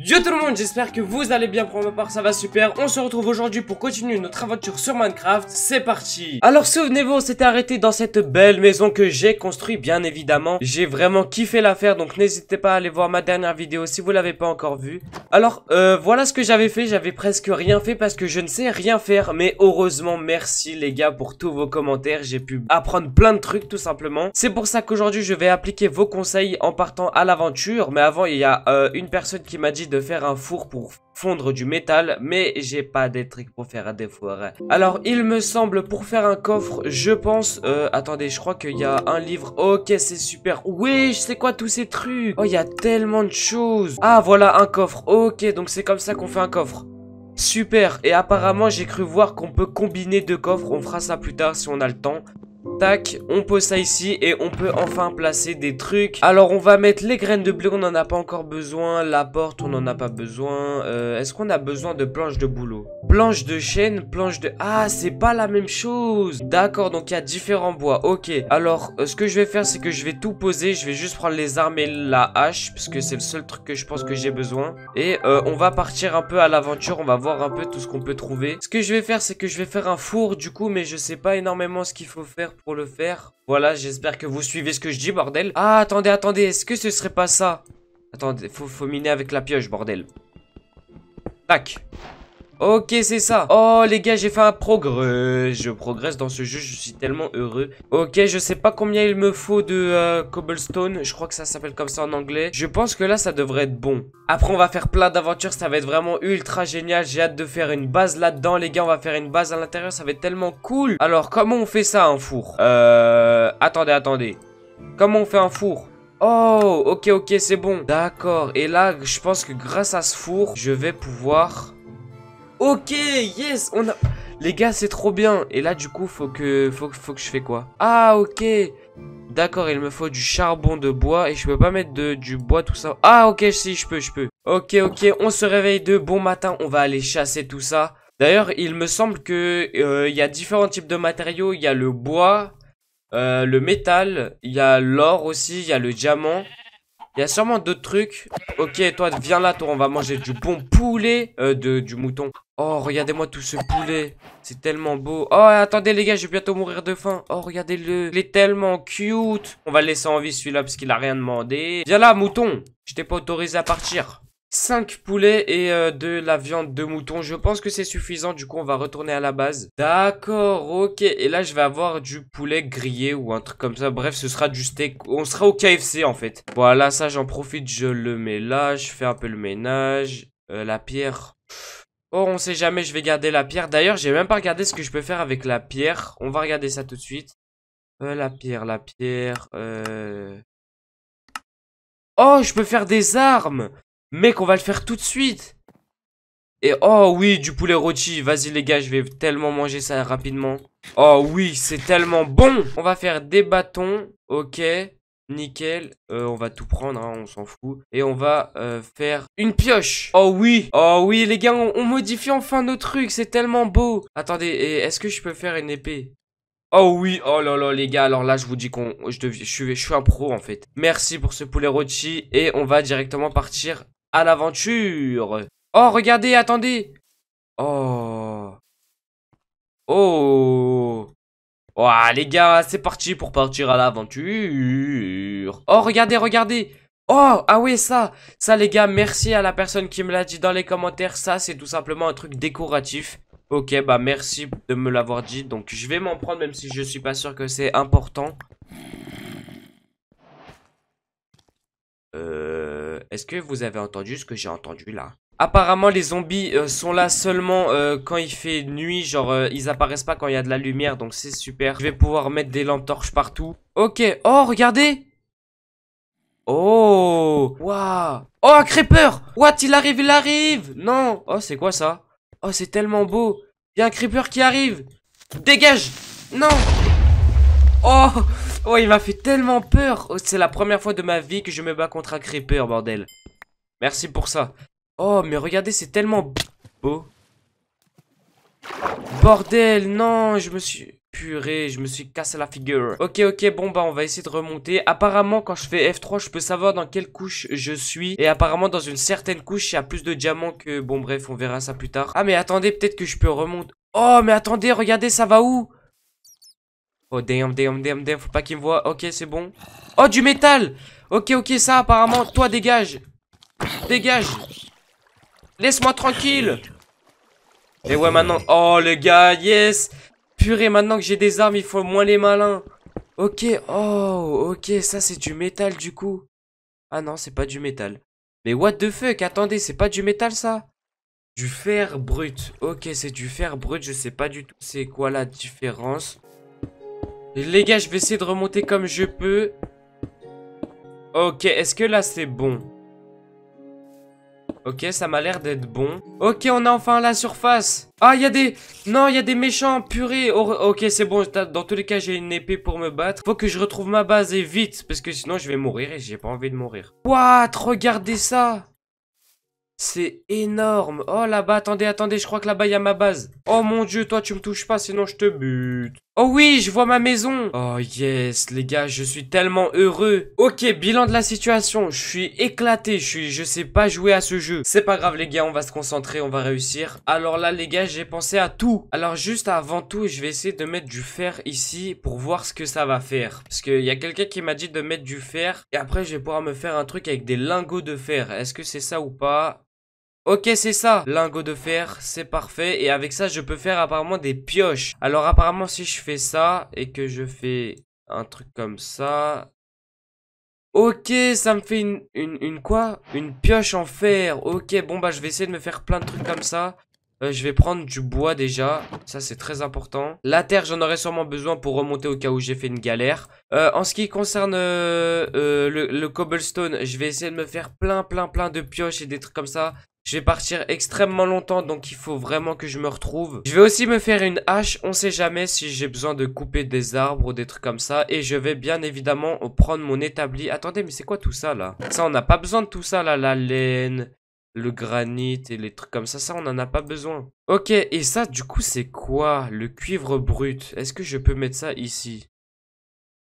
Yo tout le monde, j'espère que vous allez bien, pour ma part ça va super, on se retrouve aujourd'hui pour continuer notre aventure sur Minecraft, c'est parti Alors souvenez-vous, on s'était arrêté dans cette belle maison que j'ai construite bien évidemment, j'ai vraiment kiffé l'affaire donc n'hésitez pas à aller voir ma dernière vidéo si vous l'avez pas encore vue Alors euh, voilà ce que j'avais fait, j'avais presque rien fait parce que je ne sais rien faire, mais heureusement merci les gars pour tous vos commentaires, j'ai pu apprendre plein de trucs tout simplement C'est pour ça qu'aujourd'hui je vais appliquer vos conseils en partant à l'aventure, mais avant il y a euh, une personne qui m'a dit de faire un four pour fondre du métal, mais j'ai pas des trucs pour faire des fours. Alors, il me semble, pour faire un coffre, je pense... Euh, attendez, je crois qu'il y a un livre. Ok, c'est super. Oui, je sais quoi tous ces trucs Oh, il y a tellement de choses Ah, voilà, un coffre. Ok, donc c'est comme ça qu'on fait un coffre. Super, et apparemment j'ai cru voir qu'on peut combiner deux coffres, on fera ça plus tard si on a le temps. Tac, on pose ça ici et on peut enfin placer des trucs. Alors on va mettre les graines de blé, on n'en a pas encore besoin. La porte, on n'en a pas besoin. Euh, est-ce qu'on a besoin de planches de boulot Planches de chêne, planche de... Ah, c'est pas la même chose D'accord, donc il y a différents bois, ok. Alors, euh, ce que je vais faire, c'est que je vais tout poser. Je vais juste prendre les armes et la hache, parce que c'est le seul truc que je pense que j'ai besoin. Et euh, on va partir un peu à l'aventure, on va voir un peu tout ce qu'on peut trouver. Ce que je vais faire, c'est que je vais faire un four, du coup, mais je sais pas énormément ce qu'il faut faire le faire. Voilà, j'espère que vous suivez ce que je dis, bordel. Ah, attendez, attendez, est-ce que ce serait pas ça Attendez, faut, faut miner avec la pioche, bordel. Tac. Ok, c'est ça. Oh, les gars, j'ai fait un progrès. Je progresse dans ce jeu, je suis tellement heureux. Ok, je sais pas combien il me faut de euh, cobblestone. Je crois que ça s'appelle comme ça en anglais. Je pense que là, ça devrait être bon. Après, on va faire plein d'aventures. Ça va être vraiment ultra génial. J'ai hâte de faire une base là-dedans, les gars. On va faire une base à l'intérieur. Ça va être tellement cool. Alors, comment on fait ça, un four Euh... Attendez, attendez. Comment on fait un four Oh, ok, ok, c'est bon. D'accord. Et là, je pense que grâce à ce four, je vais pouvoir Ok, yes, on a... Les gars, c'est trop bien. Et là, du coup, faut que, faut, faut que je fais quoi Ah, ok. D'accord, il me faut du charbon de bois et je peux pas mettre de, du bois, tout ça. Ah, ok, si, je peux, je peux. Ok, ok, on se réveille de bon matin. On va aller chasser tout ça. D'ailleurs, il me semble que euh, il y a différents types de matériaux. Il y a le bois, euh, le métal, il y a l'or aussi, il y a le diamant. Il y a sûrement d'autres trucs. Ok, toi, viens là, toi, on va manger du bon poulet euh, de, du mouton. Oh, regardez-moi tout ce poulet. C'est tellement beau. Oh, attendez, les gars, je vais bientôt mourir de faim. Oh, regardez-le. Il est tellement cute. On va le laisser en vie, celui-là, parce qu'il a rien demandé. Viens là, mouton. Je t'ai pas autorisé à partir. 5 poulets et euh, de la viande de mouton. Je pense que c'est suffisant. Du coup, on va retourner à la base. D'accord, ok. Et là, je vais avoir du poulet grillé ou un truc comme ça. Bref, ce sera du steak. On sera au KFC, en fait. Voilà, ça, j'en profite. Je le mets là. Je fais un peu le ménage. Euh, la pierre. Oh, on sait jamais. Je vais garder la pierre. D'ailleurs, j'ai même pas regardé ce que je peux faire avec la pierre. On va regarder ça tout de suite. Euh, la pierre, la pierre. Oh, je peux faire des armes Mec, on va le faire tout de suite. Et oh oui, du poulet rôti. Vas-y les gars, je vais tellement manger ça rapidement. Oh oui, c'est tellement bon. On va faire des bâtons. Ok. Nickel, euh, on va tout prendre, hein, on s'en fout. Et on va euh, faire une pioche. Oh oui, oh oui les gars, on, modifie enfin nos trucs, c'est tellement beau. Attendez, est-ce que je peux faire une épée Oh oui, oh là là les gars, alors là je vous dis qu'on, je, je, je, suis un pro en fait. Merci pour ce poulet rôti et on va directement partir à l'aventure. Oh, regardez, attendez. Oh. Oh. Oh, les gars, c'est parti pour partir à l'aventure. Oh, regardez, regardez. Oh, ah oui, ça. Ça, les gars, merci à la personne qui me l'a dit dans les commentaires. Ça, c'est tout simplement un truc décoratif. Ok, bah merci de me l'avoir dit. Donc, je vais m'en prendre, même si je suis pas sûr que c'est important. Euh... Euh, est-ce que vous avez entendu ce que j'ai entendu là Apparemment les zombies euh, sont là seulement euh, quand il fait nuit, genre ils apparaissent pas quand il y a de la lumière donc c'est super. Je vais pouvoir mettre des lampes torches partout. Ok, oh regardez Oh Waouh Oh un creeper What il arrive, il arrive Non Oh c'est quoi ça Oh c'est tellement beau Il y a un creeper qui arrive Dégage Non Oh Oh, il m'a fait tellement peur. Oh, c'est la première fois de ma vie que je me bats contre un creeper, bordel. Merci pour ça. Oh, mais regardez, c'est tellement beau. Bordel, non, je me suis... Purée, je me suis cassé la figure. Ok, ok, bon bah on va essayer de remonter. Apparemment, quand je fais F3, je peux savoir dans quelle couche je suis. Et apparemment, dans une certaine couche, il y a plus de diamants que... Bon bref, on verra ça plus tard. Ah mais attendez, peut-être que je peux remonter... Oh mais attendez, regardez, ça va où Oh damn, damn, damn, damn, faut pas qu'il me voit. Ok, c'est bon. Oh, du métal Ok, ok, ça apparemment. Toi, dégage. Dégage. Laisse-moi tranquille. Et ouais, maintenant. Oh, le gars, yes. Purée, maintenant que j'ai des armes, il faut moins les malins. Ok, oh, ok, ça c'est du métal du coup. Ah non, c'est pas du métal. Mais what the fuck, attendez, c'est pas du métal ça Du fer brut. Ok, c'est du fer brut, je sais pas du tout c'est quoi la différence. Les gars, je vais essayer de remonter comme je peux. Ok, est-ce que là, c'est bon Ok, ça m'a l'air d'être bon. Ok, on a enfin la surface. Ah, il y a des... Non, il y a des méchants, purée. ok, c'est bon. Dans tous les cas, j'ai une épée pour me battre. Faut que je retrouve ma base et vite. Parce que sinon, je vais mourir et j'ai pas envie de mourir. What Regardez ça c'est énorme. Oh, là-bas, attendez, attendez, je crois que là-bas, il y a ma base. Oh mon dieu, toi, tu me touches pas, sinon je te bute. Oh oui, je vois ma maison. Oh yes, les gars, je suis tellement heureux. Ok, bilan de la situation. Je suis éclaté. Je suis, je sais pas jouer à ce jeu. C'est pas grave, les gars. On va se concentrer. On va réussir. Alors là, les gars, j'ai pensé à tout. Alors juste avant tout, je vais essayer de mettre du fer ici pour voir ce que ça va faire. Parce qu'il y a quelqu'un qui m'a dit de mettre du fer. Et après, je vais pouvoir me faire un truc avec des lingots de fer. Est-ce que c'est ça ou pas Ok, c'est ça. Lingot de fer, c'est parfait. Et avec ça, je peux faire apparemment des pioches. Alors apparemment, si je fais ça et que je fais un truc comme ça... Ok, ça me fait une, une, quoi Une pioche en fer. Ok, bon bah je vais essayer de me faire plein de trucs comme ça. Euh, je vais prendre du bois déjà, ça c'est très important. La terre, j'en aurais sûrement besoin pour remonter au cas où j'ai fait une galère. Euh, en ce qui concerne euh, le, cobblestone, je vais essayer de me faire plein plein plein de pioches et des trucs comme ça. Je vais partir extrêmement longtemps, donc il faut vraiment que je me retrouve. Je vais aussi me faire une hache, on sait jamais si j'ai besoin de couper des arbres ou des trucs comme ça. Et je vais bien évidemment prendre mon établi. Attendez, mais c'est quoi tout ça là Ça, on n'a pas besoin de tout ça là, la laine, le granit et les trucs comme ça, ça on n'en a pas besoin. Ok, et ça du coup c'est quoi Le cuivre brut. Est-ce que je peux mettre ça ici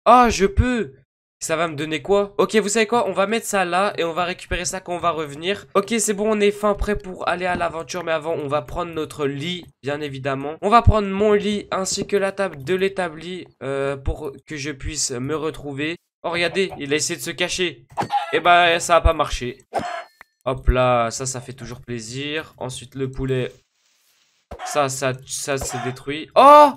Ah, je peux ça va me donner quoi Ok, vous savez quoi On va mettre ça là et on va récupérer ça quand on va revenir. Ok, c'est bon, on est fin prêt pour aller à l'aventure. Mais avant, on va prendre notre lit, bien évidemment. On va prendre mon lit ainsi que la table de l'établi euh, pour que je puisse me retrouver. Oh, regardez, il a essayé de se cacher. Et eh ben, ça a pas marché. Hop là, ça, ça fait toujours plaisir. Ensuite, le poulet. Ça, ça, ça, détruit. Oh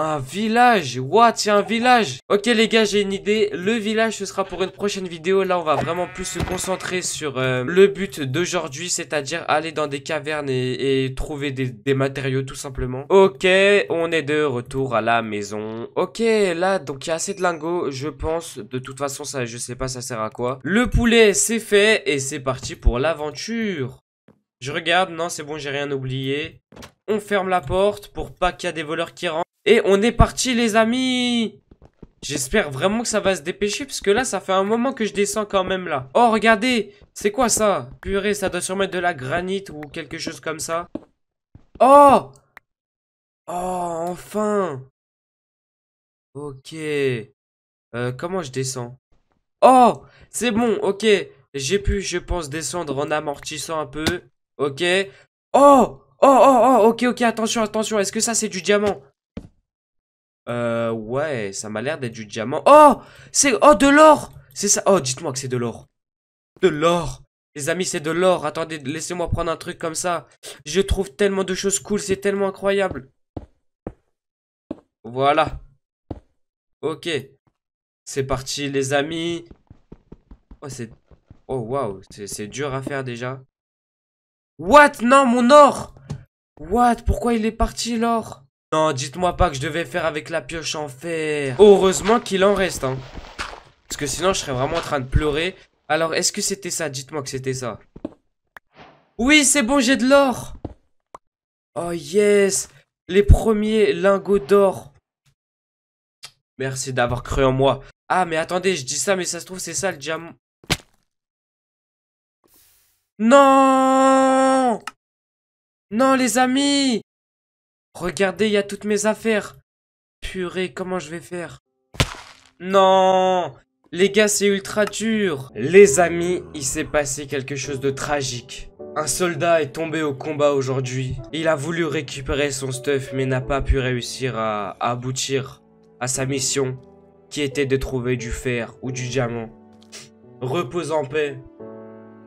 un village What tiens un village Ok les gars, j'ai une idée. Le village, ce sera pour une prochaine vidéo. Là, on va vraiment plus se concentrer sur euh, le but d'aujourd'hui, c'est-à-dire aller dans des cavernes et, trouver des, matériaux, tout simplement. Ok, on est de retour à la maison. Ok, là, donc il y a assez de lingots, je pense. De toute façon, ça, je sais pas, ça sert à quoi. Le poulet, c'est fait et c'est parti pour l'aventure. Je regarde, non, c'est bon, j'ai rien oublié. On ferme la porte pour pas qu'il y a des voleurs qui rentrent. Et on est parti les amis J'espère vraiment que ça va se dépêcher parce que là ça fait un moment que je descends quand même là. Oh regardez C'est quoi ça Purée ça doit sûrement être de la granite ou quelque chose comme ça. Oh Oh enfin Ok. Euh, comment je descends Oh C'est bon ok. J'ai pu je pense descendre en amortissant un peu. Ok. Oh Oh oh oh ok ok attention attention est-ce que ça c'est du diamant euh, ouais, ça m'a l'air d'être du diamant. Oh C'est... Oh, de l'or C'est ça Oh, dites-moi que c'est de l'or. De l'or Les amis, c'est de l'or. Attendez, laissez-moi prendre un truc comme ça. Je trouve tellement de choses cool, c'est tellement incroyable. Voilà. Ok. C'est parti, les amis. Oh, c'est... Oh, waouh. C'est dur à faire, déjà. What Non, mon or What Pourquoi il est parti, l'or non, dites-moi pas que je devais faire avec la pioche en fer. Heureusement qu'il en reste, hein. Parce que sinon, je serais vraiment en train de pleurer. Alors, est-ce que c'était ça Dites-moi que c'était ça. Oui, c'est bon, j'ai de l'or. Oh, yes. Les premiers lingots d'or. Merci d'avoir cru en moi. Ah, mais attendez, je dis ça, mais ça se trouve, c'est ça le diamant. Non Non, les amis Regardez, il y a toutes mes affaires. Purée, comment je vais faire Non Les gars, c'est ultra dur Les amis, il s'est passé quelque chose de tragique. Un soldat est tombé au combat aujourd'hui. Il a voulu récupérer son stuff mais n'a pas pu réussir à, aboutir à sa mission qui était de trouver du fer ou du diamant. Repose en paix.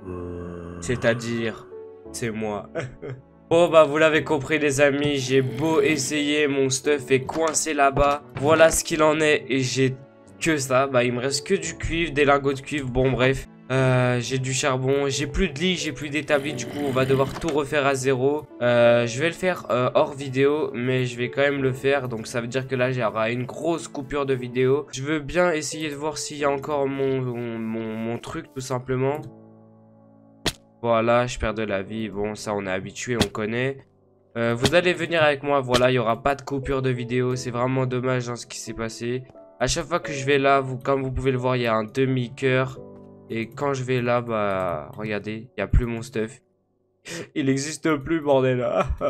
Hmm. C'est-à-dire, c'est moi. Bon bah vous l'avez compris les amis, j'ai beau essayer, mon stuff est coincé là-bas. Voilà ce qu'il en est et j'ai que ça. Bah il me reste que du cuivre, des lingots de cuivre, bon bref. Euh, j'ai du charbon, j'ai plus de lit, j'ai plus d'établi, du coup on va devoir tout refaire à zéro. Euh, je vais le faire euh, hors vidéo, mais je vais quand même le faire, donc ça veut dire que là j'aurai une grosse coupure de vidéo. Je veux bien essayer de voir s'il y a encore mon, mon truc tout simplement. Voilà, je perds de la vie. Bon, ça, on est habitué, on connaît. Euh, vous allez venir avec moi, voilà, il n'y aura pas de coupure de vidéo, c'est vraiment dommage hein, ce qui s'est passé. À chaque fois que je vais là, vous, comme vous pouvez le voir, il y a un demi-coeur. Et quand je vais là, bah, regardez, il n'y a plus mon stuff. Il n'existe plus, bordel.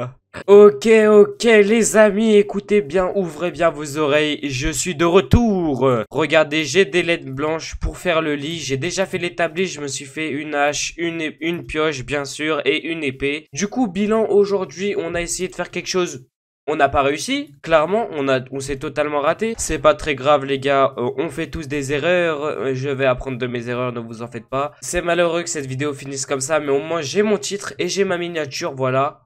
ok, ok, les amis, écoutez bien, ouvrez bien vos oreilles, je suis de retour. Regardez, j'ai des LED blanches pour faire le lit, j'ai déjà fait l'établi, je me suis fait une hache, une pioche, bien sûr, et une épée. Du coup, bilan, aujourd'hui, on a essayé de faire quelque chose on n'a pas réussi, clairement, on, a, on s'est totalement raté. C'est pas très grave les gars, euh, on fait tous des erreurs, euh, je vais apprendre de mes erreurs, ne vous en faites pas. C'est malheureux que cette vidéo finisse comme ça, mais au moins j'ai mon titre et j'ai ma miniature, voilà.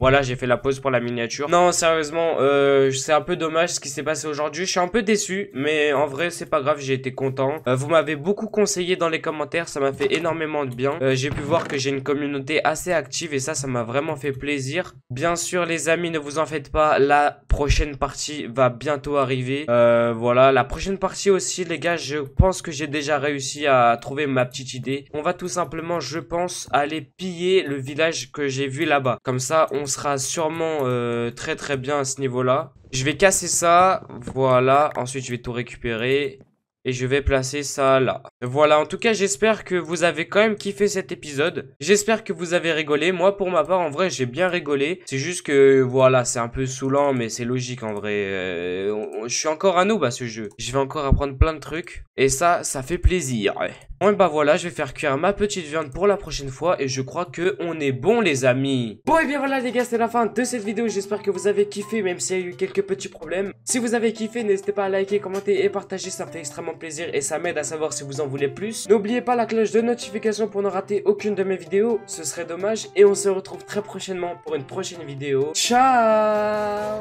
Voilà, j'ai fait la pause pour la miniature. Non, sérieusement, euh, c'est un peu dommage ce qui s'est passé aujourd'hui. Je suis un peu déçu, mais en vrai, c'est pas grave, j'ai été content. Euh, vous m'avez beaucoup conseillé dans les commentaires, ça m'a fait énormément de bien. Euh, j'ai pu voir que j'ai une communauté assez active et ça, ça m'a vraiment fait plaisir. Bien sûr, les amis, ne vous en faites pas, la prochaine partie va bientôt arriver. voilà, la prochaine partie aussi, les gars, je pense que j'ai déjà réussi à trouver ma petite idée. On va tout simplement, je pense, aller piller le village que j'ai vu là-bas. Comme ça, on sera sûrement euh, très très bien à ce niveau-là. Je vais casser ça, voilà. Ensuite, je vais tout récupérer. Et je vais placer ça là. Voilà, en tout cas, j'espère que vous avez quand même kiffé cet épisode. J'espère que vous avez rigolé. Moi, pour ma part, en vrai, j'ai bien rigolé. C'est juste que, voilà, c'est un peu saoulant, mais c'est logique en vrai. Euh, je suis encore à nous bah, ce jeu. Je vais encore apprendre plein de trucs. Et ça, ça fait plaisir. Ouais. Bon, bah voilà, je vais faire cuire ma petite viande pour la prochaine fois. Et je crois que on est bon, les amis. Bon, et bien voilà, les gars, c'est la fin de cette vidéo. J'espère que vous avez kiffé, même s'il y a eu quelques petits problèmes. Si vous avez kiffé, n'hésitez pas à liker, commenter et partager. Ça me fait extrêmement plaisir et ça m'aide à savoir si vous en voulez plus. N'oubliez pas la cloche de notification pour ne rater aucune de mes vidéos. Ce serait dommage. Et on se retrouve très prochainement pour une prochaine vidéo. Ciao